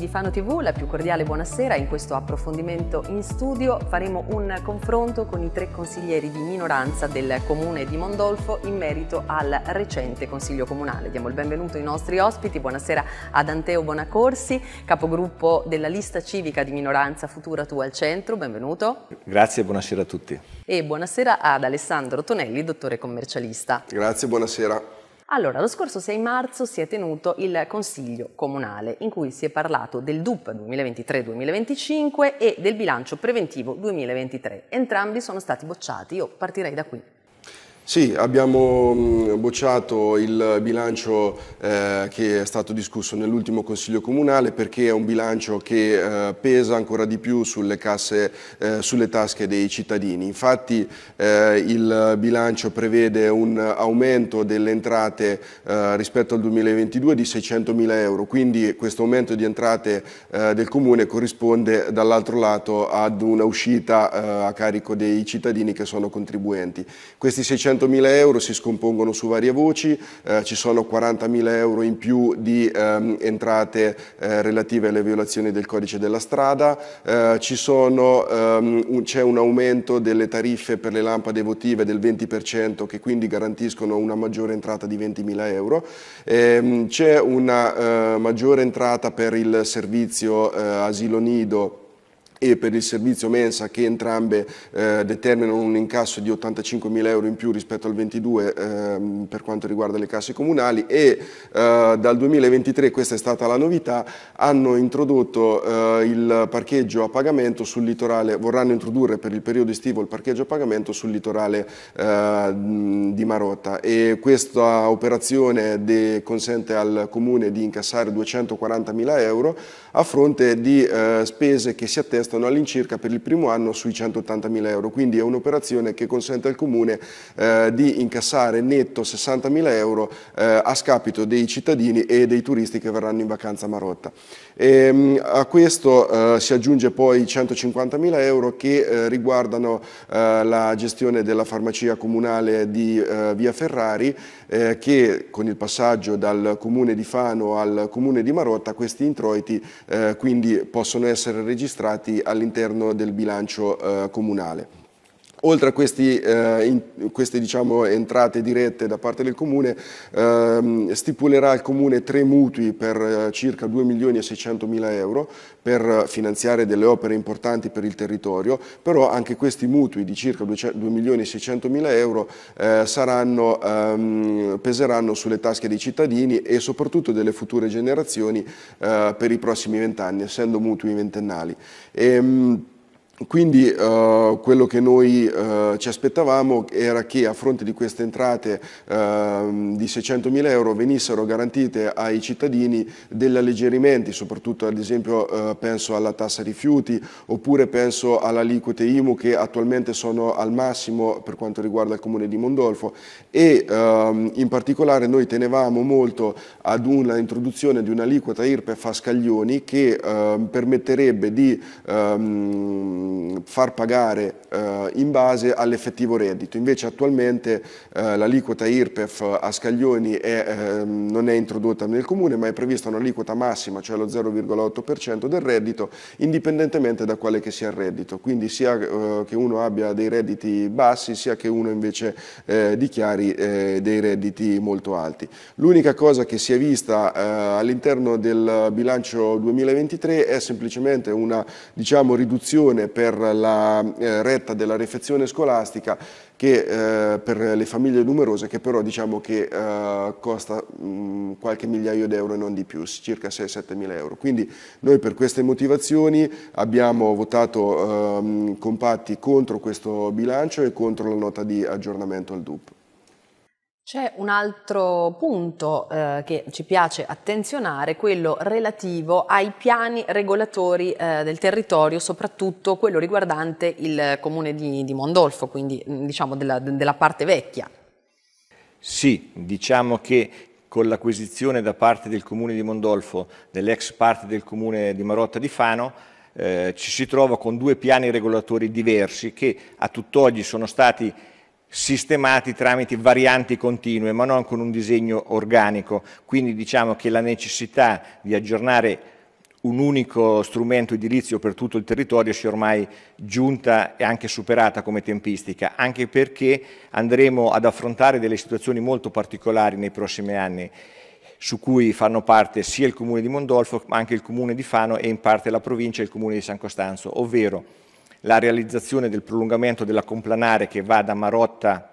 di Fano TV, la più cordiale buonasera. In questo approfondimento in studio faremo un confronto con i tre consiglieri di minoranza del comune di Mondolfo in merito al recente consiglio comunale. Diamo il benvenuto ai nostri ospiti. Buonasera ad Anteo Bonacorsi, capogruppo della lista civica di minoranza Futura Tu al Centro. Benvenuto. Grazie e buonasera a tutti. E buonasera ad Alessandro Tonelli, dottore commercialista. Grazie, buonasera. Allora, lo scorso 6 marzo si è tenuto il Consiglio Comunale in cui si è parlato del DUP 2023-2025 e del bilancio preventivo 2023. Entrambi sono stati bocciati, io partirei da qui. Sì, abbiamo mm, bocciato il bilancio eh, che è stato discusso nell'ultimo Consiglio Comunale perché è un bilancio che eh, pesa ancora di più sulle, casse, eh, sulle tasche dei cittadini. Infatti eh, il bilancio prevede un aumento delle entrate eh, rispetto al 2022 di 600 mila euro, quindi questo aumento di entrate eh, del Comune corrisponde dall'altro lato ad una uscita a carico dei cittadini che sono contribuenti. Questi 600 100.000 euro si scompongono su varie voci, eh, ci sono 40.000 euro in più di ehm, entrate eh, relative alle violazioni del codice della strada, eh, c'è ehm, un, un aumento delle tariffe per le lampade votive del 20% che quindi garantiscono una maggiore entrata di 20.000 euro, ehm, c'è una eh, maggiore entrata per il servizio eh, asilo nido e per il servizio mensa che entrambe eh, determinano un incasso di 85.000 euro in più rispetto al 22 ehm, per quanto riguarda le casse comunali e eh, dal 2023, questa è stata la novità, hanno introdotto eh, il parcheggio a pagamento sul litorale, vorranno introdurre per il periodo estivo il parcheggio a pagamento sul litorale eh, di Marotta e questa operazione de, consente al comune di incassare 240.000 euro a fronte di eh, spese che si attestano restano all'incirca per il primo anno sui 180.000 euro, quindi è un'operazione che consente al Comune eh, di incassare netto 60.000 euro eh, a scapito dei cittadini e dei turisti che verranno in vacanza a Marotta. E, ehm, a questo eh, si aggiunge poi 150.000 euro che eh, riguardano eh, la gestione della farmacia comunale di eh, Via Ferrari che con il passaggio dal Comune di Fano al Comune di Marotta questi introiti quindi possono essere registrati all'interno del bilancio eh, comunale. Oltre a questi, eh, in, queste diciamo, entrate dirette da parte del Comune, ehm, stipulerà il Comune tre mutui per eh, circa 2 milioni e 600 mila euro per finanziare delle opere importanti per il territorio, però anche questi mutui di circa 2 milioni e 600 mila euro eh, saranno, ehm, peseranno sulle tasche dei cittadini e soprattutto delle future generazioni eh, per i prossimi vent'anni, essendo mutui ventennali. E, ehm, quindi eh, quello che noi eh, ci aspettavamo era che a fronte di queste entrate eh, di 600.000 euro venissero garantite ai cittadini degli alleggerimenti, soprattutto ad esempio eh, penso alla tassa rifiuti oppure penso all'aliquote IMU che attualmente sono al massimo per quanto riguarda il comune di Mondolfo e ehm, in particolare noi tenevamo molto ad una introduzione di un'aliquota IRPE a scaglioni che ehm, permetterebbe di ehm, Ehm, far pagare eh, in base all'effettivo reddito. Invece attualmente eh, l'aliquota IRPEF a Scaglioni è, ehm, non è introdotta nel comune ma è prevista un'aliquota massima, cioè lo 0,8% del reddito, indipendentemente da quale che sia il reddito. Quindi sia eh, che uno abbia dei redditi bassi, sia che uno invece eh, dichiari eh, dei redditi molto alti. L'unica cosa che si è vista eh, all'interno del bilancio 2023 è semplicemente una diciamo, riduzione per la eh, retta della refezione scolastica che eh, per le famiglie numerose che però diciamo che eh, costa mh, mm, qualche migliaio d'euro e non di più, circa 6-7 mila euro. Quindi noi per queste motivazioni abbiamo votato eh, compatti contro questo bilancio e contro la nota di aggiornamento al DUP. C'è un altro punto eh, che ci piace attenzionare, quello relativo ai piani regolatori eh, del territorio, soprattutto quello riguardante il comune di, di Mondolfo, quindi mm, diciamo della, della parte vecchia. Sì, diciamo che con l'acquisizione da parte del comune di Mondolfo dell'ex parte del comune di Marotta di Fano, eh, ci si trova con due piani regolatori diversi che a tutt'oggi sono stati sistemati tramite varianti continue, ma non con un disegno organico. Quindi diciamo che la necessità di aggiornare un unico strumento edilizio per tutto il territorio sia ormai giunta e anche superata come tempistica, anche perché andremo ad affrontare delle situazioni molto particolari nei prossimi anni su cui fanno parte sia il comune di Mondolfo ma anche il comune di Fano e in parte la provincia e il comune di San Costanzo, ovvero la realizzazione del prolungamento della complanare che va da Marotta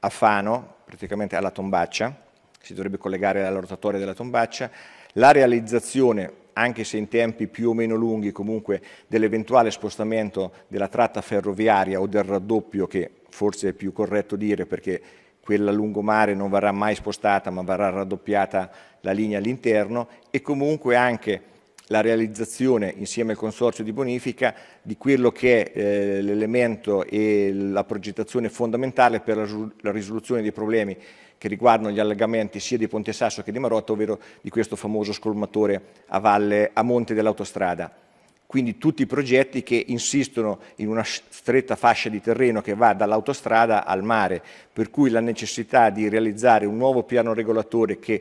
a Fano, praticamente alla Tombaccia, si dovrebbe collegare alla rotatoria della Tombaccia, la realizzazione anche se in tempi più o meno lunghi comunque dell'eventuale spostamento della tratta ferroviaria o del raddoppio che forse è più corretto dire perché quella lungomare non verrà mai spostata ma verrà raddoppiata la linea all'interno e comunque anche la realizzazione insieme al Consorzio di Bonifica di quello che è eh, l'elemento e la progettazione fondamentale per la risoluzione dei problemi che riguardano gli allagamenti sia di Ponte Sasso che di Marotta, ovvero di questo famoso scolmatore a valle, a monte dell'autostrada. Quindi tutti i progetti che insistono in una stretta fascia di terreno che va dall'autostrada al mare, per cui la necessità di realizzare un nuovo piano regolatore che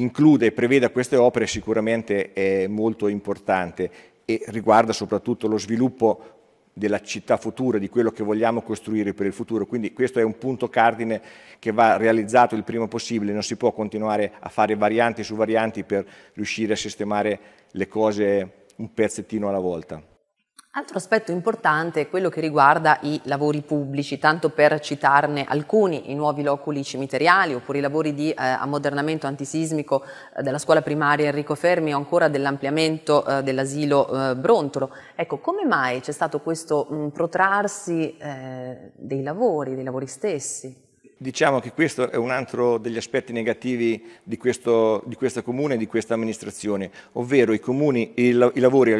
include e prevede queste opere sicuramente è molto importante e riguarda soprattutto lo sviluppo della città futura, di quello che vogliamo costruire per il futuro. Quindi questo è un punto cardine che va realizzato il prima possibile, non si può continuare a fare varianti su varianti per riuscire a sistemare le cose un pezzettino alla volta. Altro aspetto importante è quello che riguarda i lavori pubblici, tanto per citarne alcuni, i nuovi loculi cimiteriali oppure i lavori di eh, ammodernamento antisismico eh, della scuola primaria Enrico Fermi o ancora dell'ampliamento eh, dell'asilo eh, Brontolo. Ecco, come mai c'è stato questo mh, protrarsi eh, dei lavori, dei lavori stessi? Diciamo che questo è un altro degli aspetti negativi di, questo, di questa comune e di questa amministrazione, ovvero i, comuni, i, i lavori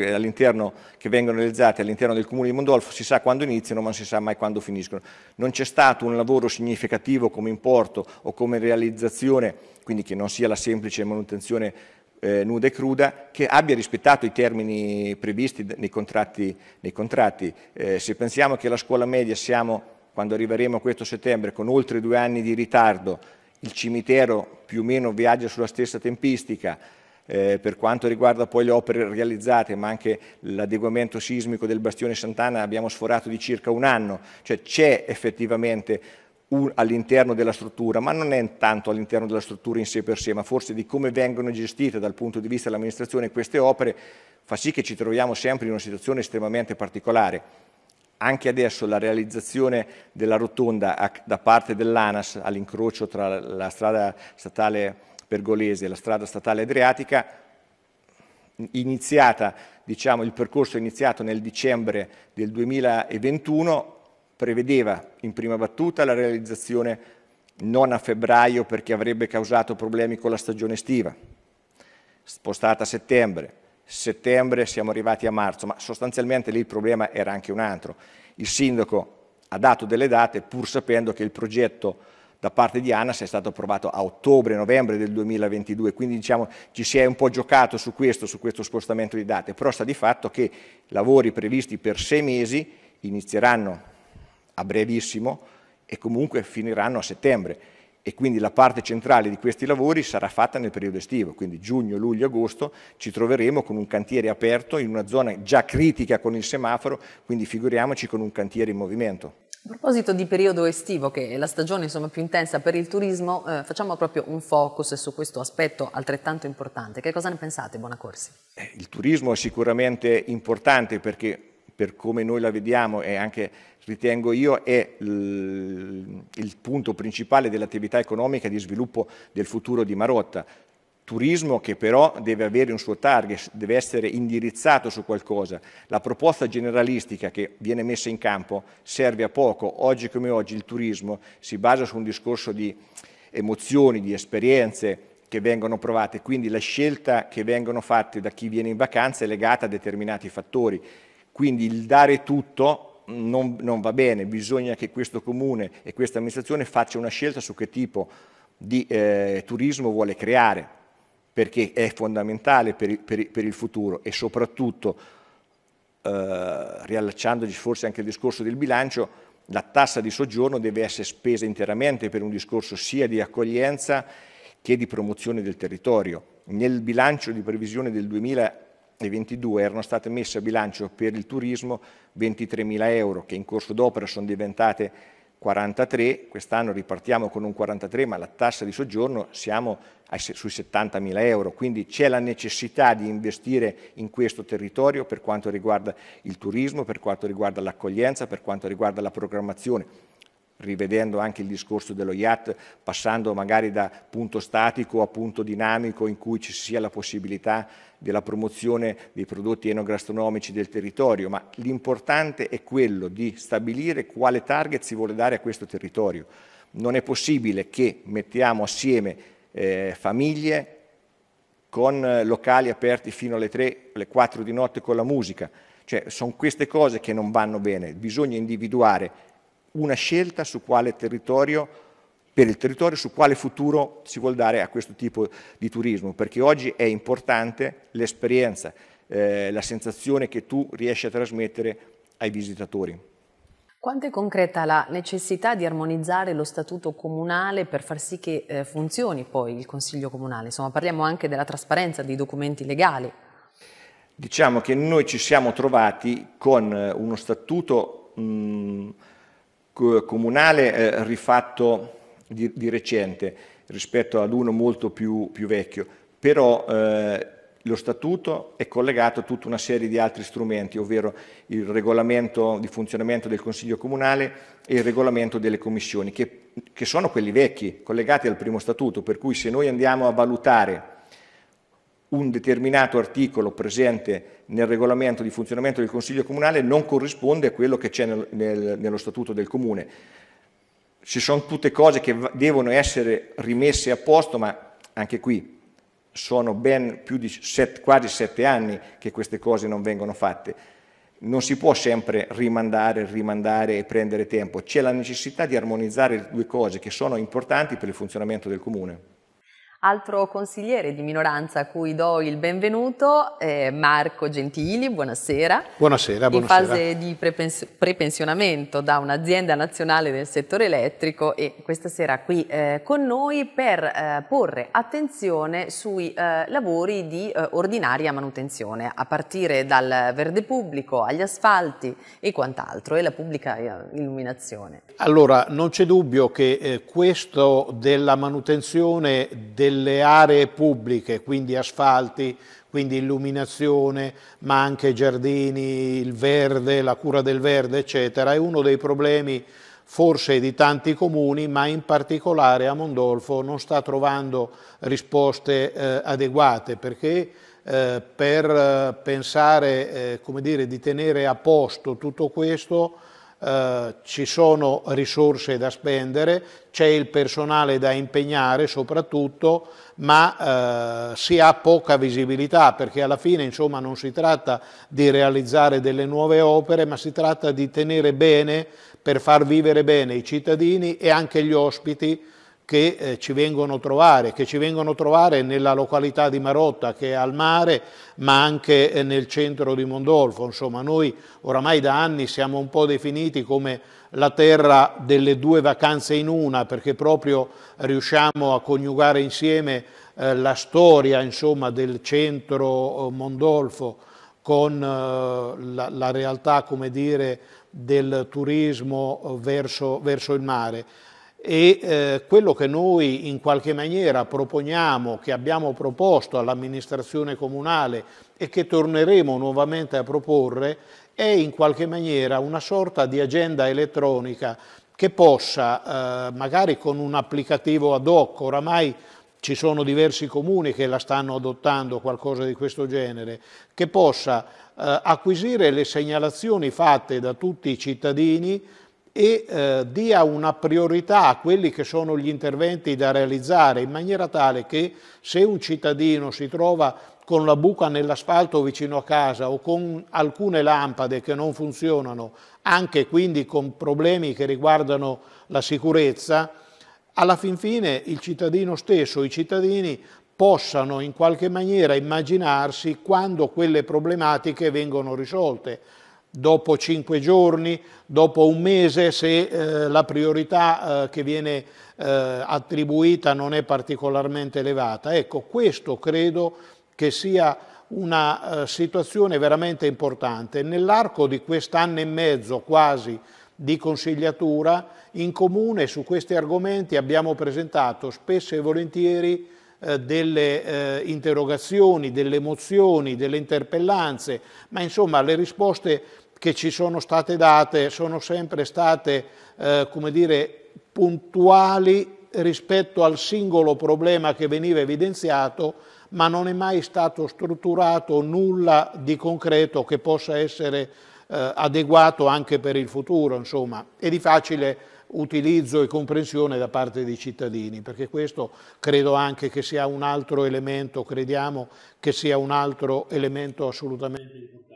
che vengono realizzati all'interno del comune di Mondolfo si sa quando iniziano ma non si sa mai quando finiscono. Non c'è stato un lavoro significativo come importo o come realizzazione, quindi che non sia la semplice manutenzione eh, nuda e cruda, che abbia rispettato i termini previsti nei contratti. Nei contratti. Eh, se pensiamo che la scuola media siamo quando arriveremo a questo settembre con oltre due anni di ritardo, il cimitero più o meno viaggia sulla stessa tempistica, eh, per quanto riguarda poi le opere realizzate, ma anche l'adeguamento sismico del bastione Sant'Anna, abbiamo sforato di circa un anno, cioè c'è effettivamente all'interno della struttura, ma non è tanto all'interno della struttura in sé per sé, ma forse di come vengono gestite dal punto di vista dell'amministrazione queste opere, fa sì che ci troviamo sempre in una situazione estremamente particolare. Anche adesso la realizzazione della rotonda da parte dell'ANAS all'incrocio tra la strada statale pergolese e la strada statale adriatica, iniziata, diciamo, il percorso iniziato nel dicembre del 2021, prevedeva in prima battuta la realizzazione non a febbraio perché avrebbe causato problemi con la stagione estiva, spostata a settembre, settembre siamo arrivati a marzo, ma sostanzialmente lì il problema era anche un altro. Il sindaco ha dato delle date pur sapendo che il progetto da parte di ANAS è stato approvato a ottobre-novembre del 2022, quindi diciamo ci si è un po' giocato su questo, su questo spostamento di date, però sta di fatto che lavori previsti per sei mesi inizieranno a brevissimo e comunque finiranno a settembre e quindi la parte centrale di questi lavori sarà fatta nel periodo estivo, quindi giugno, luglio, agosto ci troveremo con un cantiere aperto in una zona già critica con il semaforo, quindi figuriamoci con un cantiere in movimento. A proposito di periodo estivo, che è la stagione insomma, più intensa per il turismo, eh, facciamo proprio un focus su questo aspetto altrettanto importante. Che cosa ne pensate, Buonacorsi? Eh, il turismo è sicuramente importante perché per come noi la vediamo e anche ritengo io è il punto principale dell'attività economica di sviluppo del futuro di Marotta. Turismo che però deve avere un suo target, deve essere indirizzato su qualcosa. La proposta generalistica che viene messa in campo serve a poco. Oggi come oggi il turismo si basa su un discorso di emozioni, di esperienze, che vengono provate, quindi la scelta che vengono fatte da chi viene in vacanza è legata a determinati fattori quindi il dare tutto non, non va bene, bisogna che questo comune e questa amministrazione faccia una scelta su che tipo di eh, turismo vuole creare, perché è fondamentale per il, per per il futuro e soprattutto, eh, riallacciandoci forse anche al discorso del bilancio, la tassa di soggiorno deve essere spesa interamente per un discorso sia di accoglienza che di promozione del territorio. Nel bilancio di previsione del 2020 e 22 erano state messe a bilancio per il turismo 23 mila euro, che in corso d'opera sono diventate 43, quest'anno ripartiamo con un 43, ma la tassa di soggiorno siamo sui 70 mila euro, quindi c'è la necessità di investire in questo territorio per quanto riguarda il turismo, per quanto riguarda l'accoglienza, per quanto riguarda la programmazione rivedendo anche il discorso dello IAT, passando magari da punto statico a punto dinamico in cui ci sia la possibilità della promozione dei prodotti enogastronomici del territorio, ma l'importante è quello di stabilire quale target si vuole dare a questo territorio. Non è possibile che mettiamo assieme eh, famiglie con locali aperti fino alle 3, alle 4 di notte con la musica. Cioè, sono queste cose che non vanno bene. Bisogna individuare una scelta su quale territorio, per il territorio, su quale futuro si vuole dare a questo tipo di turismo, perché oggi è importante l'esperienza, eh, la sensazione che tu riesci a trasmettere ai visitatori. Quanto è concreta la necessità di armonizzare lo statuto comunale per far sì che eh, funzioni poi il Consiglio comunale? Insomma, parliamo anche della trasparenza dei documenti legali. Diciamo che noi ci siamo trovati con eh, uno statuto mh, comunale eh, rifatto di, di, recente rispetto ad uno molto più, più vecchio, però eh, lo statuto è collegato a tutta una serie di altri strumenti, ovvero il regolamento di funzionamento del Consiglio Comunale e il regolamento delle commissioni, che, che sono quelli vecchi, collegati al primo statuto, per cui se noi andiamo a valutare un determinato articolo presente nel regolamento di funzionamento del Consiglio Comunale non corrisponde a quello che c'è nel, nel, nello Statuto del Comune. Ci sono tutte cose che devono essere rimesse a posto, ma anche qui sono ben più di set, quasi sette anni che queste cose non vengono fatte. Non si può sempre rimandare, rimandare e prendere tempo. C'è la necessità di armonizzare due cose che sono importanti per il funzionamento del Comune. Altro consigliere di minoranza a cui do il benvenuto è Marco Gentili, buonasera. Buonasera, buonasera. In fase di prepens- prepensionamento da un'azienda nazionale del settore elettrico e questa sera qui eh, con noi per eh, porre attenzione sui eh, lavori di eh, ordinaria manutenzione, a partire dal verde pubblico agli asfalti e quant'altro, e la pubblica eh, illuminazione. Allora, non c'è dubbio che eh, questo della manutenzione del delle aree pubbliche, quindi asfalti, quindi illuminazione, ma anche giardini, il verde, la cura del verde, eccetera, è uno dei problemi forse di tanti comuni, ma in particolare a Mondolfo non sta trovando risposte eh, adeguate, perché eh, per eh, pensare eh, dire, di tenere a posto tutto questo eh, ci sono risorse da spendere, c'è il personale da impegnare soprattutto, ma eh, si ha poca visibilità perché alla fine insomma, non si tratta di realizzare delle nuove opere, ma si tratta di tenere bene per far vivere bene i cittadini e anche gli ospiti che eh, ci vengono a trovare, che ci vengono a trovare nella località di Marotta che è al mare, ma anche eh, nel centro di Mondolfo. Insomma, noi oramai da anni siamo un po' definiti come la terra delle due vacanze in una, perché proprio riusciamo a coniugare insieme eh, la storia insomma, del centro eh, Mondolfo con eh, la, la, realtà, come dire, del turismo eh, verso, verso il mare e eh, quello che noi in qualche maniera proponiamo, che abbiamo proposto all'amministrazione comunale e che torneremo nuovamente a proporre, è in qualche maniera una sorta di agenda elettronica che possa, eh, magari con un applicativo ad hoc, oramai ci sono diversi comuni che la stanno adottando, qualcosa di questo genere, che possa eh, acquisire le segnalazioni fatte da tutti i cittadini e eh, dia una priorità a quelli che sono gli interventi da realizzare in maniera tale che se un cittadino si trova con la buca nell'asfalto vicino a casa o con alcune lampade che non funzionano, anche quindi con problemi che riguardano la sicurezza, alla fin fine il cittadino stesso, i cittadini possano in qualche maniera immaginarsi quando quelle problematiche vengono risolte dopo cinque giorni, dopo un mese, se eh, la priorità eh, che viene eh, attribuita non è particolarmente elevata. Ecco, questo credo che sia una eh, situazione veramente importante. Nell'arco di quest'anno e mezzo quasi di consigliatura, in comune su questi argomenti abbiamo presentato spesso e volentieri eh, delle eh, interrogazioni, delle mozioni, delle interpellanze, ma insomma le risposte che ci sono state date sono sempre state, eh, come dire, puntuali rispetto al singolo problema che veniva evidenziato, ma non è mai stato strutturato nulla di concreto che possa essere eh, adeguato anche per il futuro, insomma, e di facile utilizzo e comprensione da parte dei cittadini, perché questo credo anche che sia un altro elemento, crediamo che sia un altro elemento assolutamente importante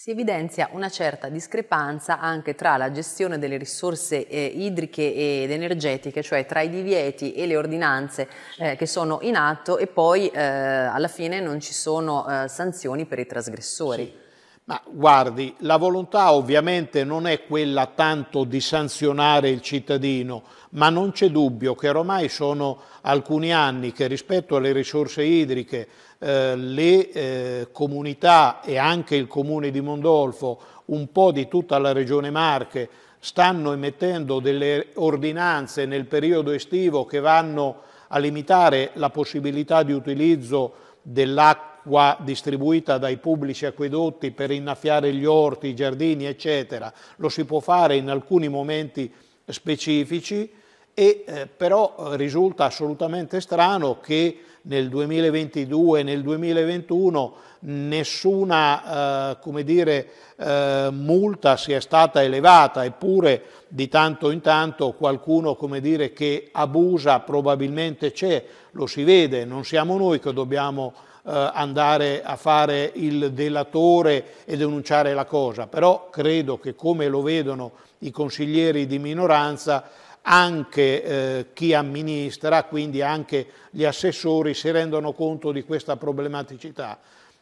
si evidenzia una certa discrepanza anche tra la gestione delle risorse eh, idriche ed energetiche, cioè tra i divieti e le ordinanze eh, che sono in atto e poi eh, alla fine non ci sono eh, sanzioni per i trasgressori. Sì. Ma guardi, la volontà ovviamente non è quella tanto di sanzionare il cittadino, ma non c'è dubbio che ormai sono alcuni anni che rispetto alle risorse idriche, eh, le eh, comunità e anche il comune di Mondolfo, un po' di tutta la regione Marche, stanno emettendo delle ordinanze nel periodo estivo che vanno a limitare la possibilità di utilizzo dell'acqua distribuita dai pubblici acquedotti per innaffiare gli orti, i giardini, eccetera. Lo si può fare in alcuni momenti specifici, e eh, però eh, risulta assolutamente strano che nel 2022 e nel 2021 nessuna eh, come dire, eh, multa sia stata elevata, eppure di tanto in tanto qualcuno come dire, che abusa probabilmente c'è, lo si vede, non siamo noi che dobbiamo eh, andare a fare il delatore e denunciare la cosa, però credo che come lo vedono i consiglieri di minoranza anche eh, chi amministra, quindi anche gli assessori, si rendono conto di questa problematicità.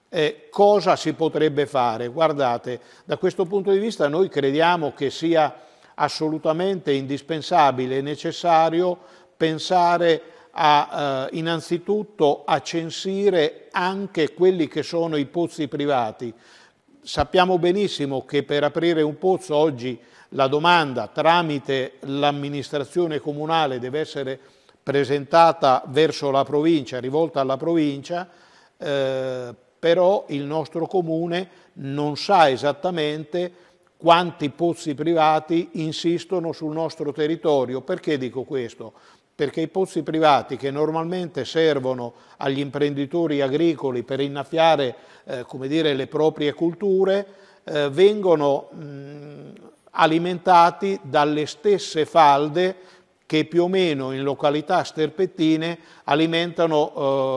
Eh, cosa si potrebbe fare? Guardate, da questo punto di vista noi crediamo che sia assolutamente indispensabile e necessario pensare a eh, innanzitutto a censire anche quelli che sono i pozzi privati, Sappiamo benissimo che per aprire un pozzo oggi la domanda tramite l'amministrazione comunale deve essere presentata verso la provincia, rivolta alla provincia, eh, però il nostro comune non sa esattamente quanti pozzi privati insistono sul nostro territorio. Perché dico questo? perché i pozzi privati che normalmente servono agli imprenditori agricoli per innaffiare eh, dire, le proprie culture eh, vengono mh, mm, alimentati dalle stesse falde che più o meno in località sterpettine alimentano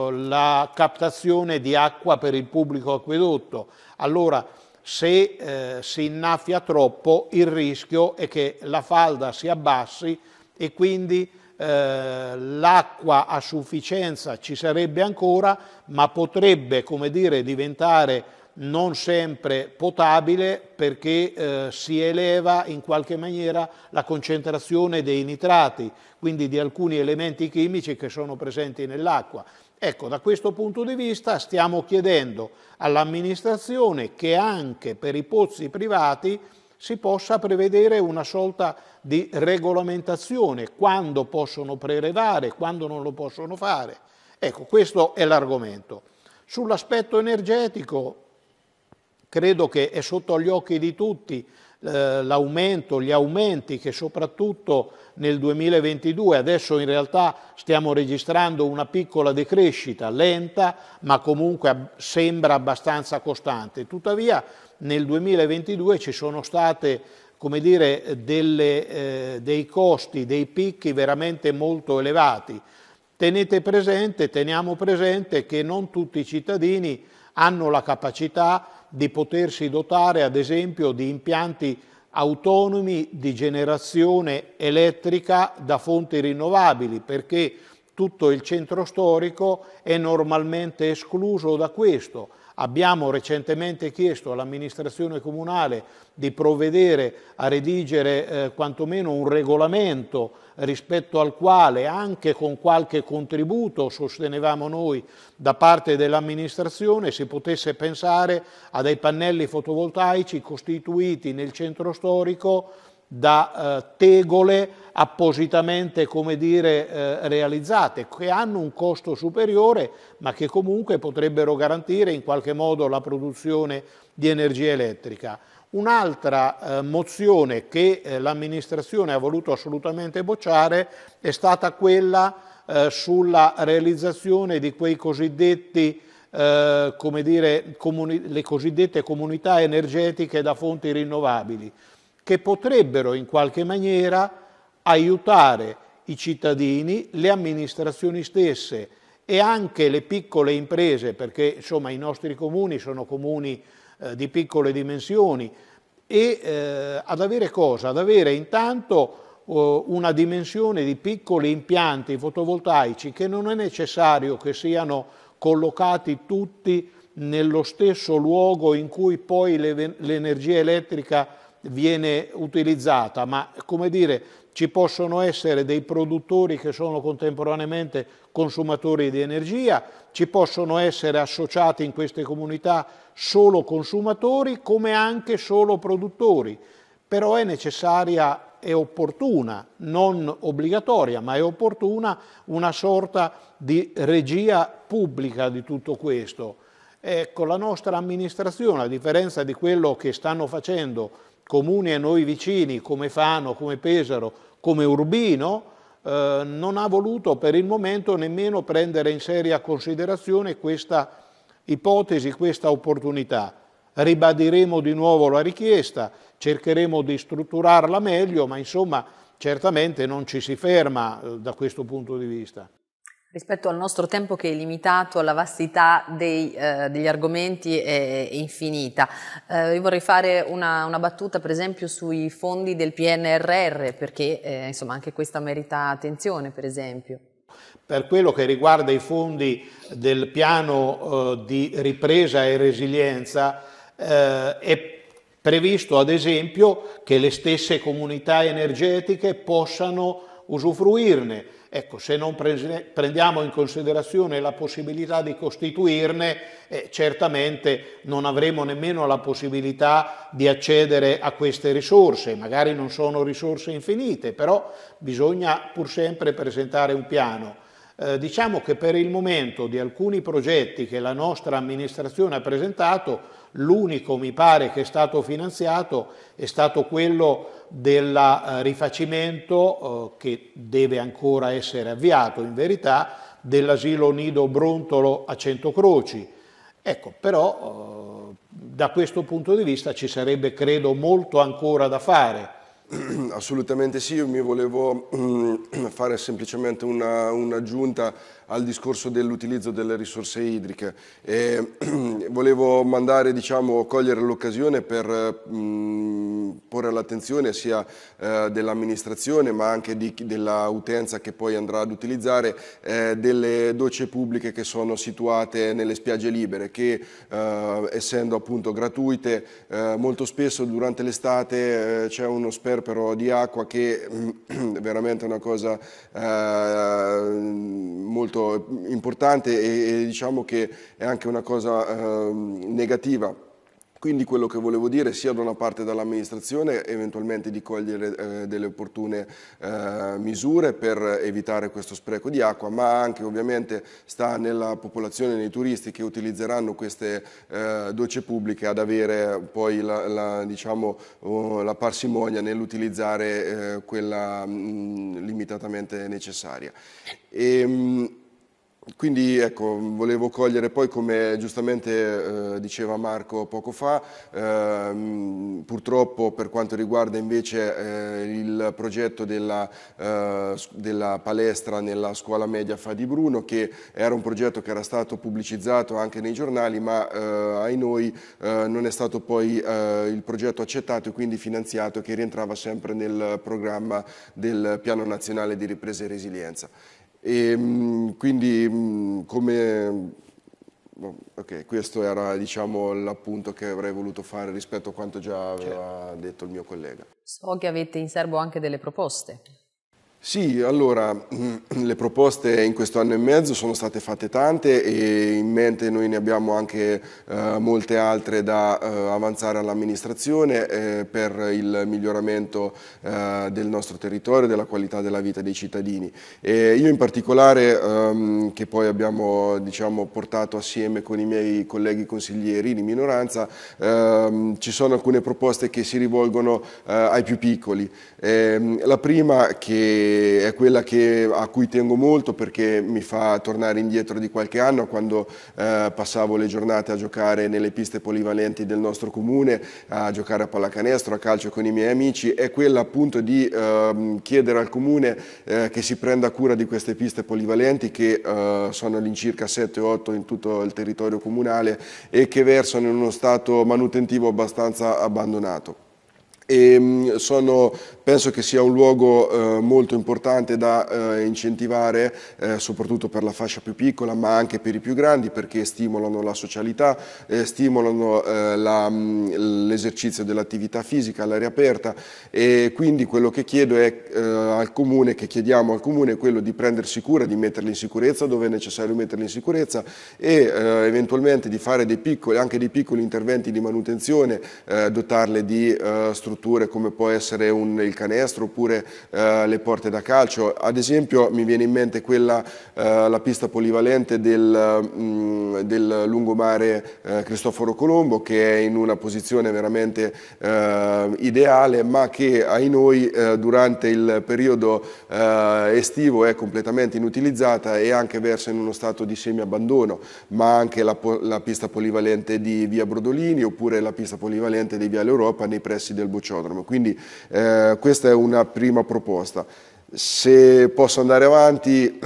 eh, la captazione di acqua per il pubblico acquedotto. Allora, se eh, si innaffia troppo, il rischio è che la falda si abbassi e quindi eh, l'acqua a sufficienza ci sarebbe ancora, ma potrebbe, come dire, diventare non sempre potabile perché eh, si eleva in qualche maniera la concentrazione dei nitrati, quindi di alcuni elementi chimici che sono presenti nell'acqua. Ecco, da questo punto di vista stiamo chiedendo all'amministrazione che anche per i pozzi privati si possa prevedere una sorta di regolamentazione, quando possono prelevare, quando non lo possono fare. Ecco, questo è l'argomento. Sull'aspetto energetico credo che è sotto gli occhi di tutti eh, l'aumento, gli aumenti che soprattutto nel 2022, adesso in realtà stiamo registrando una piccola decrescita, lenta, ma comunque sembra abbastanza costante. Tuttavia nel 2022 ci sono state come dire, delle, eh, dei costi, dei picchi veramente molto elevati. Tenete presente, teniamo presente che non tutti i cittadini hanno la capacità di potersi dotare ad esempio di impianti autonomi di generazione elettrica da fonti rinnovabili perché tutto il centro storico è normalmente escluso da questo Abbiamo recentemente chiesto all'amministrazione comunale di provvedere a redigere eh, quantomeno un regolamento rispetto al quale anche con qualche contributo, sostenevamo noi, da parte dell'amministrazione si potesse pensare a dei pannelli fotovoltaici costituiti nel centro storico da eh, tegole appositamente come dire, eh, realizzate, che hanno un costo superiore ma che comunque potrebbero garantire in qualche modo la produzione di energia elettrica. Un'altra eh, mozione che eh, l'amministrazione ha voluto assolutamente bocciare è stata quella eh, sulla realizzazione di quei cosiddetti eh, come dire, le cosiddette comunità energetiche da fonti rinnovabili, che potrebbero in qualche maniera aiutare i cittadini, le amministrazioni stesse e anche le piccole imprese, perché insomma i nostri comuni sono comuni eh, di piccole dimensioni, e eh, ad avere cosa? Ad avere intanto eh, una dimensione di piccoli impianti fotovoltaici che non è necessario che siano collocati tutti nello stesso luogo in cui poi l'energia elettrica viene utilizzata, ma come dire, ci possono essere dei produttori che sono contemporaneamente consumatori di energia, ci possono essere associati in queste comunità solo consumatori come anche solo produttori, però è necessaria è opportuna, non obbligatoria, ma è opportuna una sorta di regia pubblica di tutto questo. Ecco, la nostra amministrazione, a differenza di quello che stanno facendo comuni a noi vicini come Fano, come Pesaro, come Urbino, eh, non ha voluto per il momento nemmeno prendere in seria considerazione questa ipotesi, questa opportunità. Ribadiremo di nuovo la richiesta, cercheremo di strutturarla meglio, ma insomma certamente non ci si ferma eh, da questo punto di vista. Rispetto al nostro tempo che è limitato, la vastità dei, eh, degli argomenti è, è infinita. Eh, io vorrei fare una, una, battuta per esempio sui fondi del PNRR perché eh, insomma anche questa merita attenzione per esempio. Per quello che riguarda i fondi del piano eh, di ripresa e resilienza eh, è previsto ad esempio che le stesse comunità energetiche possano usufruirne Ecco, se non prendiamo in considerazione la possibilità di costituirne, eh, certamente non avremo nemmeno la possibilità di accedere a queste risorse, magari non sono risorse infinite, però bisogna pur sempre presentare un piano. Eh, diciamo che per il momento di alcuni progetti che la nostra amministrazione ha presentato, l'unico mi pare che è stato finanziato è stato quello del eh, rifacimento eh, che deve ancora essere avviato in verità dell'asilo nido Brontolo a Centocroci. Ecco, però eh, da questo punto di vista ci sarebbe credo molto ancora da fare Assolutamente sì, io mi volevo mm, fare semplicemente una, un'aggiunta al discorso dell'utilizzo delle risorse idriche. E, volevo mandare, diciamo, cogliere l'occasione per mh, mm, porre all'attenzione sia eh, dell'amministrazione ma anche di, della utenza che poi andrà ad utilizzare eh, delle docce pubbliche che sono situate nelle spiagge libere che eh, essendo appunto gratuite eh, molto spesso durante l'estate eh, c'è uno sperpero di acqua che mm, è veramente una cosa eh, molto molto importante e, e diciamo che è anche una cosa eh, negativa. Quindi quello che volevo dire sia da una parte dall'amministrazione eventualmente di cogliere eh, delle opportune eh, misure per evitare questo spreco di acqua, ma anche ovviamente sta nella popolazione, nei turisti che utilizzeranno queste eh, docce pubbliche ad avere poi la, la, diciamo, oh, la parsimonia nell'utilizzare eh, quella mh, mm, limitatamente necessaria. E, ehm, mh, quindi ecco, volevo cogliere poi, come giustamente eh, diceva Marco poco fa, ehm, purtroppo per quanto riguarda invece eh, il progetto della, eh, della, palestra nella scuola media Fa di Bruno, che era un progetto che era stato pubblicizzato anche nei giornali, ma eh, ai noi eh, non è stato poi eh, il progetto accettato e quindi finanziato che rientrava sempre nel programma del Piano Nazionale di Ripresa e Resilienza. E, ehm, quindi mm, come... Boh, ok, questo era diciamo, l'appunto che avrei voluto fare rispetto a quanto già aveva certo. detto il mio collega. So che avete in serbo anche delle proposte. Sì, allora le proposte in questo anno e mezzo sono state fatte tante e in mente noi ne abbiamo anche eh, molte altre da eh, avanzare all'amministrazione eh, per il miglioramento eh, del nostro territorio e della qualità della vita dei cittadini. E io in particolare, ehm, che poi abbiamo diciamo, portato assieme con i miei colleghi consiglieri di minoranza, ehm, ci sono alcune proposte che si rivolgono eh, ai più piccoli. Ehm, la prima che è quella che, a cui tengo molto perché mi fa tornare indietro di qualche anno quando eh, passavo le giornate a giocare nelle piste polivalenti del nostro comune, a giocare a pallacanestro, a calcio con i miei amici, è quella appunto di eh, chiedere al comune eh, che si prenda cura di queste piste polivalenti che eh, sono all'incirca 7-8 in tutto il territorio comunale e che versano in uno stato manutentivo abbastanza abbandonato. E ehm, sono, penso che sia un luogo eh, molto importante da eh, incentivare, eh, soprattutto per la fascia più piccola, ma anche per i più grandi, perché stimolano la socialità, eh, stimolano eh, mm, l'esercizio dell'attività fisica all'aria aperta e quindi quello che chiedo è eh, al comune, che chiediamo al comune, è quello di prendersi cura, di metterli in sicurezza dove è necessario metterli in sicurezza e eventualmente di fare dei piccoli, anche dei piccoli interventi di manutenzione, dotarle di strutture strutture come può essere un, il canestro oppure eh, le porte da calcio. Ad esempio mi viene in mente quella, eh, la pista polivalente del, mh, mm, del lungomare eh, Cristoforo Colombo che è in una posizione veramente eh, ideale ma che ai noi eh, durante il periodo eh, estivo è completamente inutilizzata e anche versa in uno stato di semiabbandono ma anche la, la pista polivalente di Via Brodolini oppure la pista polivalente di via L'Europa nei pressi del Bocciano. Luciodromo. Quindi eh, questa è una prima proposta. Se posso andare avanti...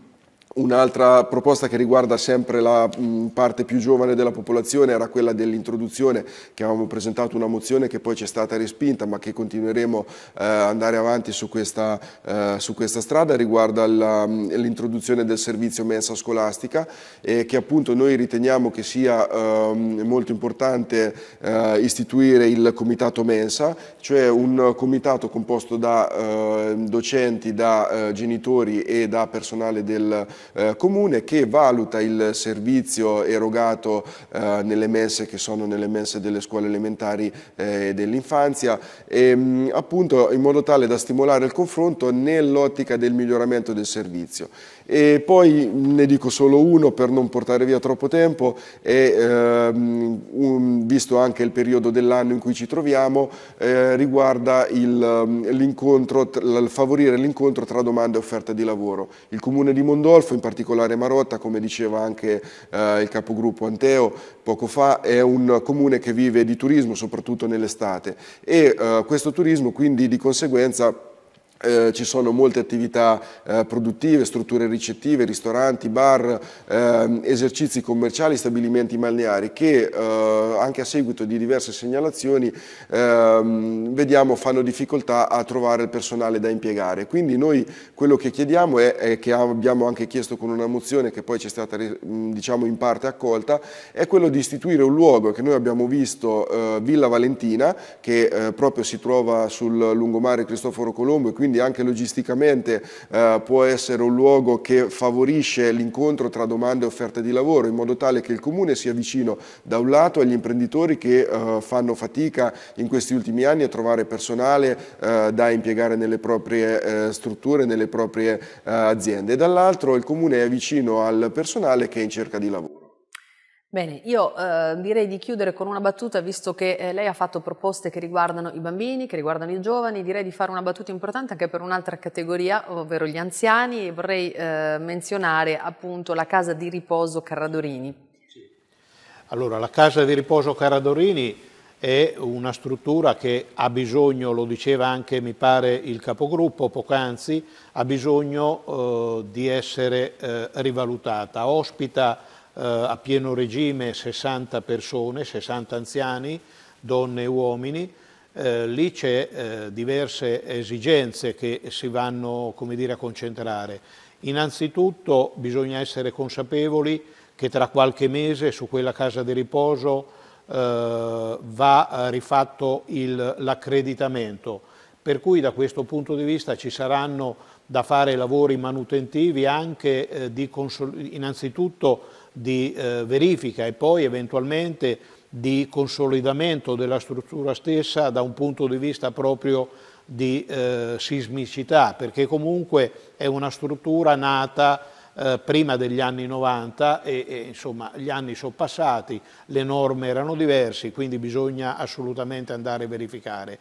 Un'altra proposta che riguarda sempre la parte più giovane della popolazione era quella dell'introduzione, che avevamo presentato una mozione che poi ci è stata respinta, ma che continueremo ad eh, andare avanti su questa, eh, su questa strada, riguarda l'introduzione del servizio mensa scolastica, eh, che appunto noi riteniamo che sia ehm, molto importante eh, istituire il comitato mensa, cioè un comitato composto da eh, docenti, da eh, genitori e da personale del eh, comune che valuta il servizio erogato eh, nelle mense che sono nelle mense delle scuole elementari eh, e dell'infanzia ehm, appunto in modo tale da stimolare il confronto nell'ottica del miglioramento del servizio. E poi ne dico solo uno per non portare via troppo tempo, e, ehm, un, visto anche il periodo dell'anno in cui ci troviamo, eh, riguarda l'incontro, favorire l'incontro tra domanda e offerta di lavoro. Il Comune di Mondolfo, in particolare Marotta, come diceva anche eh, il capogruppo Anteo poco fa, è un comune che vive di turismo, soprattutto nell'estate, e eh, questo turismo quindi di conseguenza eh, ci sono molte attività eh, produttive, strutture ricettive, ristoranti, bar, eh, esercizi commerciali, stabilimenti balneari che eh, anche a seguito di diverse segnalazioni ehm, vediamo fanno difficoltà a trovare il personale da impiegare. Quindi noi quello che chiediamo è, è che abbiamo anche chiesto con una mozione che poi ci è stata mm, diciamo in parte accolta, è quello di istituire un luogo che noi abbiamo visto eh, Villa Valentina che eh, proprio si trova sul lungomare Cristoforo Colombo e quindi quindi anche logisticamente eh, può essere un luogo che favorisce l'incontro tra domande e offerte di lavoro in modo tale che il comune sia vicino da un lato agli imprenditori che eh, fanno fatica in questi ultimi anni a trovare personale eh, da impiegare nelle proprie eh, strutture, nelle proprie eh, aziende e dall'altro il comune è vicino al personale che è in cerca di lavoro. Bene, io eh, direi di chiudere con una battuta, visto che eh, lei ha fatto proposte che riguardano i bambini, che riguardano i giovani, direi di fare una battuta importante anche per un'altra categoria, ovvero gli anziani, e vorrei eh, menzionare appunto la casa di riposo Carradorini. Sì. Allora, la casa di riposo Carradorini è una struttura che ha bisogno, lo diceva anche mi pare il capogruppo poc'anzi, ha bisogno eh, di essere eh, rivalutata. Ospita eh, a pieno regime 60 persone, 60 anziani, donne e uomini, eh, lì c'è eh, diverse esigenze che si vanno dire, a concentrare. Innanzitutto bisogna essere consapevoli che tra qualche mese su quella casa di riposo eh, va eh, rifatto l'accreditamento, per cui da questo punto di vista ci saranno da fare lavori manutentivi anche eh, di innanzitutto di eh, verifica e poi eventualmente di consolidamento della struttura stessa da un punto di vista proprio di eh, sismicità, perché comunque è una struttura nata eh, prima degli anni 90 e, e insomma gli anni sono passati, le norme erano diverse, quindi bisogna assolutamente andare a verificare.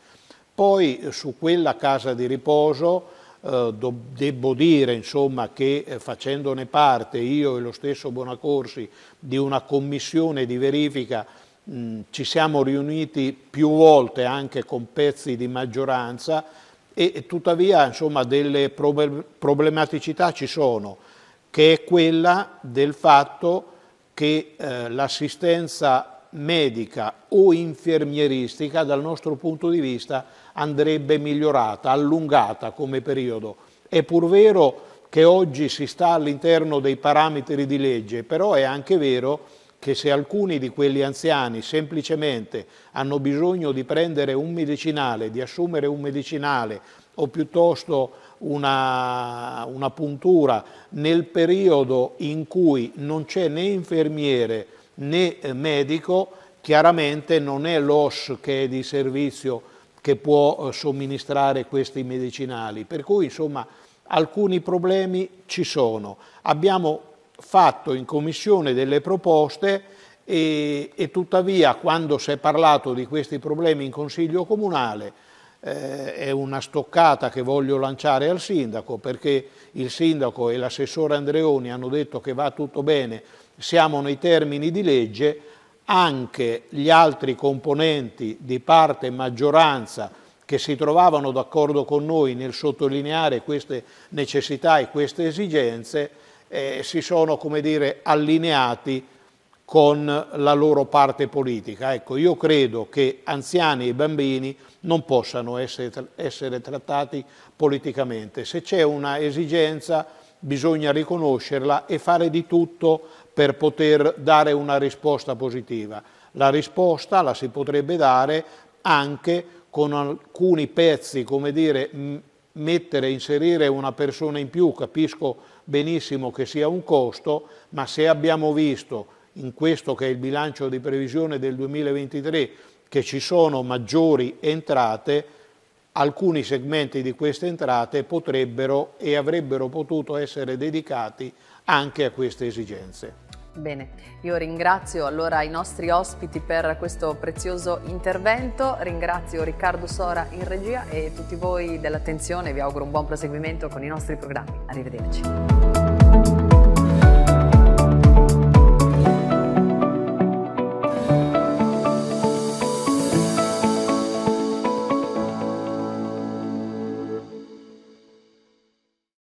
Poi eh, su quella casa di riposo eh, do, devo dire insomma, che eh, facendone parte io e lo stesso Bonacorsi di una commissione di verifica mh, ci siamo riuniti più volte anche con pezzi di maggioranza e, e tuttavia insomma, delle problematicità ci sono, che è quella del fatto che eh, l'assistenza medica o infermieristica dal nostro punto di vista andrebbe migliorata, allungata come periodo. È pur vero che oggi si sta all'interno dei parametri di legge, però è anche vero che se alcuni di quegli anziani semplicemente hanno bisogno di prendere un medicinale, di assumere un medicinale o piuttosto una, una puntura nel periodo in cui non c'è né infermiere né eh, medico, chiaramente non è l'OS che è di servizio che può eh, somministrare questi medicinali. Per cui insomma alcuni problemi ci sono. Abbiamo fatto in commissione delle proposte e, e tuttavia quando si è parlato di questi problemi in consiglio comunale eh, è una stoccata che voglio lanciare al sindaco perché il sindaco e l'assessore Andreoni hanno detto che va tutto bene, siamo nei termini di legge, anche gli altri componenti di parte e maggioranza che si trovavano d'accordo con noi nel sottolineare queste necessità e queste esigenze, eh, si sono, come dire, allineati con la loro parte politica. Ecco, io credo che anziani e bambini non possano essere, essere trattati politicamente. Se c'è una esigenza bisogna riconoscerla e fare di tutto per poter dare una risposta positiva. La risposta la si potrebbe dare anche con alcuni pezzi, come dire, mettere, inserire una persona in più, capisco benissimo che sia un costo, ma se abbiamo visto in questo che è il bilancio di previsione del 2023 che ci sono maggiori entrate, alcuni segmenti di queste entrate potrebbero e avrebbero potuto essere dedicati anche a queste esigenze. Bene, io ringrazio allora i nostri ospiti per questo prezioso intervento, ringrazio Riccardo Sora in regia e tutti voi dell'attenzione, vi auguro un buon proseguimento con i nostri programmi. Arrivederci.